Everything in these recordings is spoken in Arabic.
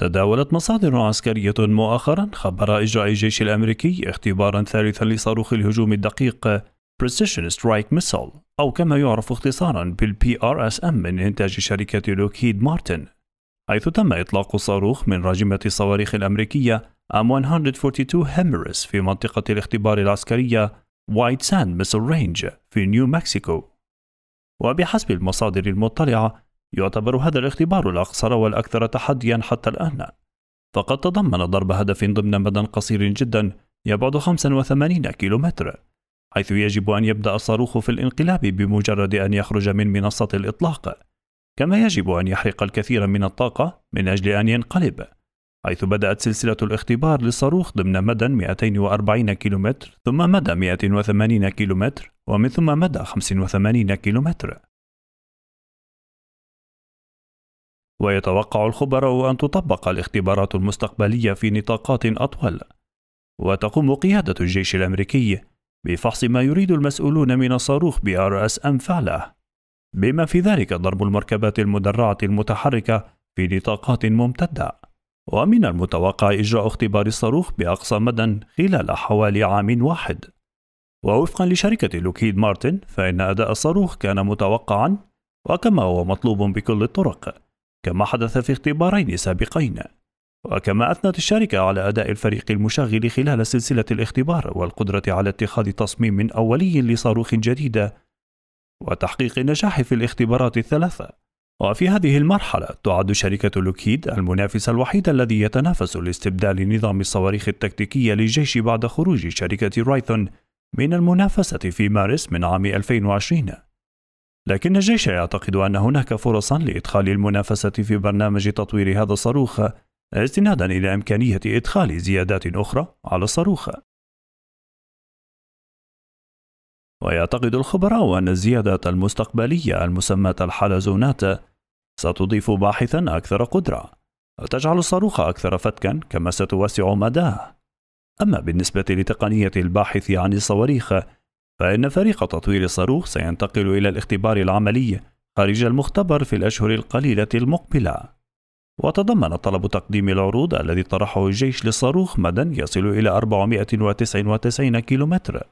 تداولت مصادر عسكرية مؤخرا خبر إجراء الجيش الأمريكي اختبارا ثالثا لصاروخ الهجوم الدقيق Precision Strike Missile أو كما يعرف اختصارا بالـ PRSM من إنتاج شركة لوكيد مارتن حيث تم إطلاق صاروخ من راجمة الصواريخ الأمريكية M142 هيمرس في منطقة الاختبار العسكرية White Sand Missile Range في نيو مكسيكو وبحسب المصادر المطلعة يعتبر هذا الاختبار الأقصر والأكثر تحديا حتى الآن فقد تضمن ضرب هدف ضمن مدى قصير جدا يبعد 85 كيلومتر حيث يجب أن يبدأ الصاروخ في الانقلاب بمجرد أن يخرج من منصة الإطلاق كما يجب أن يحرق الكثير من الطاقة من أجل أن ينقلب حيث بدأت سلسلة الاختبار للصاروخ ضمن مدى 240 كيلومتر ثم مدى 180 كيلومتر ومن ثم مدى 85 كيلومتر ويتوقع الخبراء أن تطبق الاختبارات المستقبلية في نطاقات أطول وتقوم قيادة الجيش الأمريكي بفحص ما يريد المسؤولون من الصاروخ بي ار اس ام فعله بما في ذلك ضرب المركبات المدرعة المتحركة في نطاقات ممتدة ومن المتوقع إجراء اختبار الصاروخ بأقصى مدى خلال حوالي عام واحد ووفقا لشركة لوكيد مارتن فإن أداء الصاروخ كان متوقعا وكما هو مطلوب بكل الطرق كما حدث في اختبارين سابقين وكما أثنت الشركة على أداء الفريق المشغل خلال سلسلة الاختبار والقدرة على اتخاذ تصميم أولي لصاروخ جديدة وتحقيق النجاح في الاختبارات الثلاثة وفي هذه المرحلة تعد شركة لوكيد المنافس الوحيد الذي يتنافس لاستبدال نظام الصواريخ التكتيكية للجيش بعد خروج شركة رايثون من المنافسة في مارس من عام 2020 لكن الجيش يعتقد أن هناك فرصا لإدخال المنافسة في برنامج تطوير هذا الصاروخ استنادا إلى إمكانية إدخال زيادات أخرى على الصاروخ ويعتقد الخبراء أن الزيادات المستقبلية المسماة الحلزونات ستضيف باحثا أكثر قدرة وتجعل الصاروخ أكثر فتكا كما ستوسع مداه أما بالنسبة لتقنية الباحث عن الصواريخ فإن فريق تطوير الصاروخ سينتقل إلى الاختبار العملي خارج المختبر في الأشهر القليلة المقبلة وتضمن طلب تقديم العروض الذي طرحه الجيش للصاروخ مدى يصل إلى 499 كيلومتر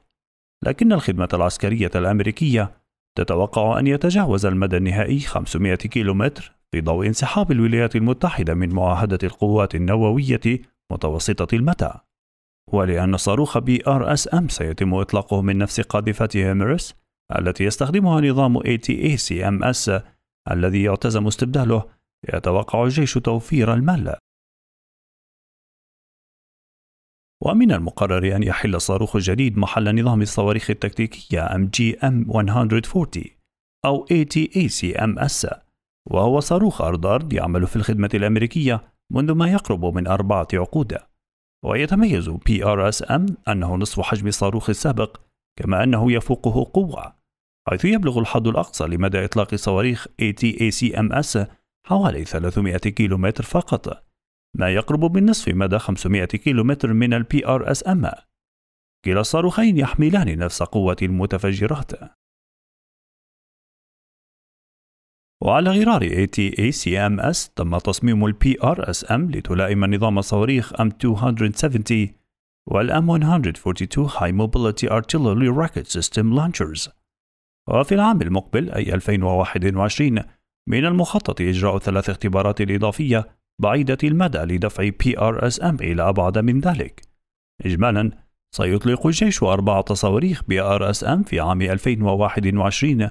لكن الخدمة العسكرية الأمريكية تتوقع أن يتجاوز المدى النهائي 500 كيلومتر في ضوء انسحاب الولايات المتحدة من معاهدة القوات النووية متوسطة المتى ولأن صاروخ بي آر أس أم سيتم إطلاقه من نفس قاذفة هيمرس التي يستخدمها نظام اي اي تي سي ام اس الذي يعتزم استبداله يتوقع الجيش توفير المال ومن المقرر أن يحل الصاروخ الجديد محل نظام الصواريخ التكتيكيه ام جي ام MGM-140 أو اي اي تي سي ام اس وهو صاروخ أردارد يعمل في الخدمة الأمريكية منذ ما يقرب من أربعة عقود ويتميز بي ار اس ام أنه نصف حجم الصاروخ السابق كما أنه يفوقه قوة حيث يبلغ الحد الأقصى لمدى إطلاق صواريخ ATACMS حوالي 300 كيلومتر فقط ما يقرب من نصف مدى 500 كيلومتر من البي ار اس ام كلا الصاروخين يحملان نفس قوة المتفجرات وعلى غرار ATACMS تم تصميم اس PRSM لتلائم نظام صواريخ M270 والام M142 High Mobility Artillery Rocket System Launchers وفي العام المقبل أي 2021 من المخطط إجراء ثلاث اختبارات إضافية بعيدة المدى لدفع PRSM إلى أبعد من ذلك إجمالاً سيطلق الجيش أربعة صواريخ PRSM في عام 2021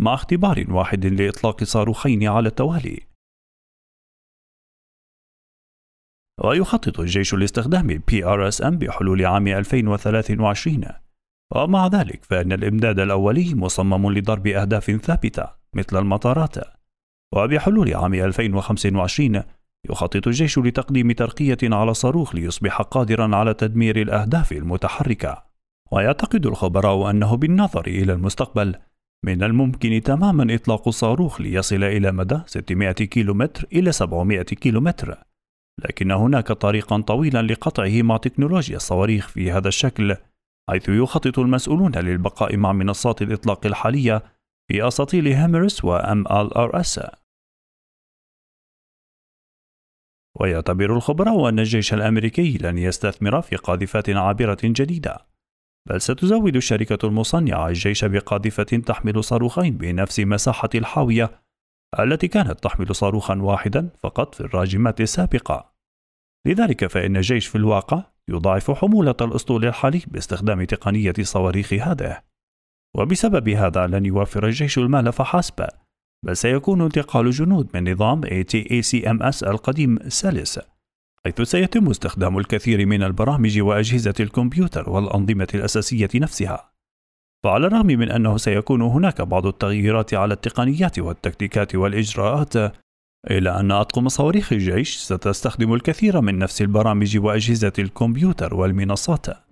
مع اختبار واحد لإطلاق صاروخين على التوالي ويخطط الجيش لاستخدام PRSM بحلول عام 2023 ومع ذلك فإن الإمداد الأولي مصمم لضرب أهداف ثابتة مثل المطارات وبحلول عام 2025 يخطط الجيش لتقديم ترقية على صاروخ ليصبح قادرا على تدمير الأهداف المتحركة ويعتقد الخبراء أنه بالنظر إلى المستقبل من الممكن تماما إطلاق الصاروخ ليصل إلى مدى 600 كيلومتر إلى 700 كيلومتر لكن هناك طريقا طويلا لقطعه مع تكنولوجيا الصواريخ في هذا الشكل حيث يخطط المسؤولون للبقاء مع منصات الإطلاق الحالية في أساطيل هامرس وأم ال ار اس ويعتبر الخبراء أن الجيش الأمريكي لن يستثمر في قاذفات عابرة جديدة بل ستزود الشركة المصنعة الجيش بقاذفة تحمل صاروخين بنفس مساحة الحاوية التي كانت تحمل صاروخا واحدا فقط في الراجمات السابقة لذلك فإن الجيش في الواقع يضاعف حمولة الأسطول الحالي باستخدام تقنية الصواريخ هذه وبسبب هذا لن يوفر الجيش المال فحسب بل سيكون انتقال جنود من نظام ATACMS القديم سلس حيث سيتم استخدام الكثير من البرامج وأجهزة الكمبيوتر والأنظمة الأساسية نفسها. فعلى الرغم من أنه سيكون هناك بعض التغييرات على التقنيات والتكتيكات والإجراءات، إلا أن أطقم صواريخ الجيش ستستخدم الكثير من نفس البرامج وأجهزة الكمبيوتر والمنصات.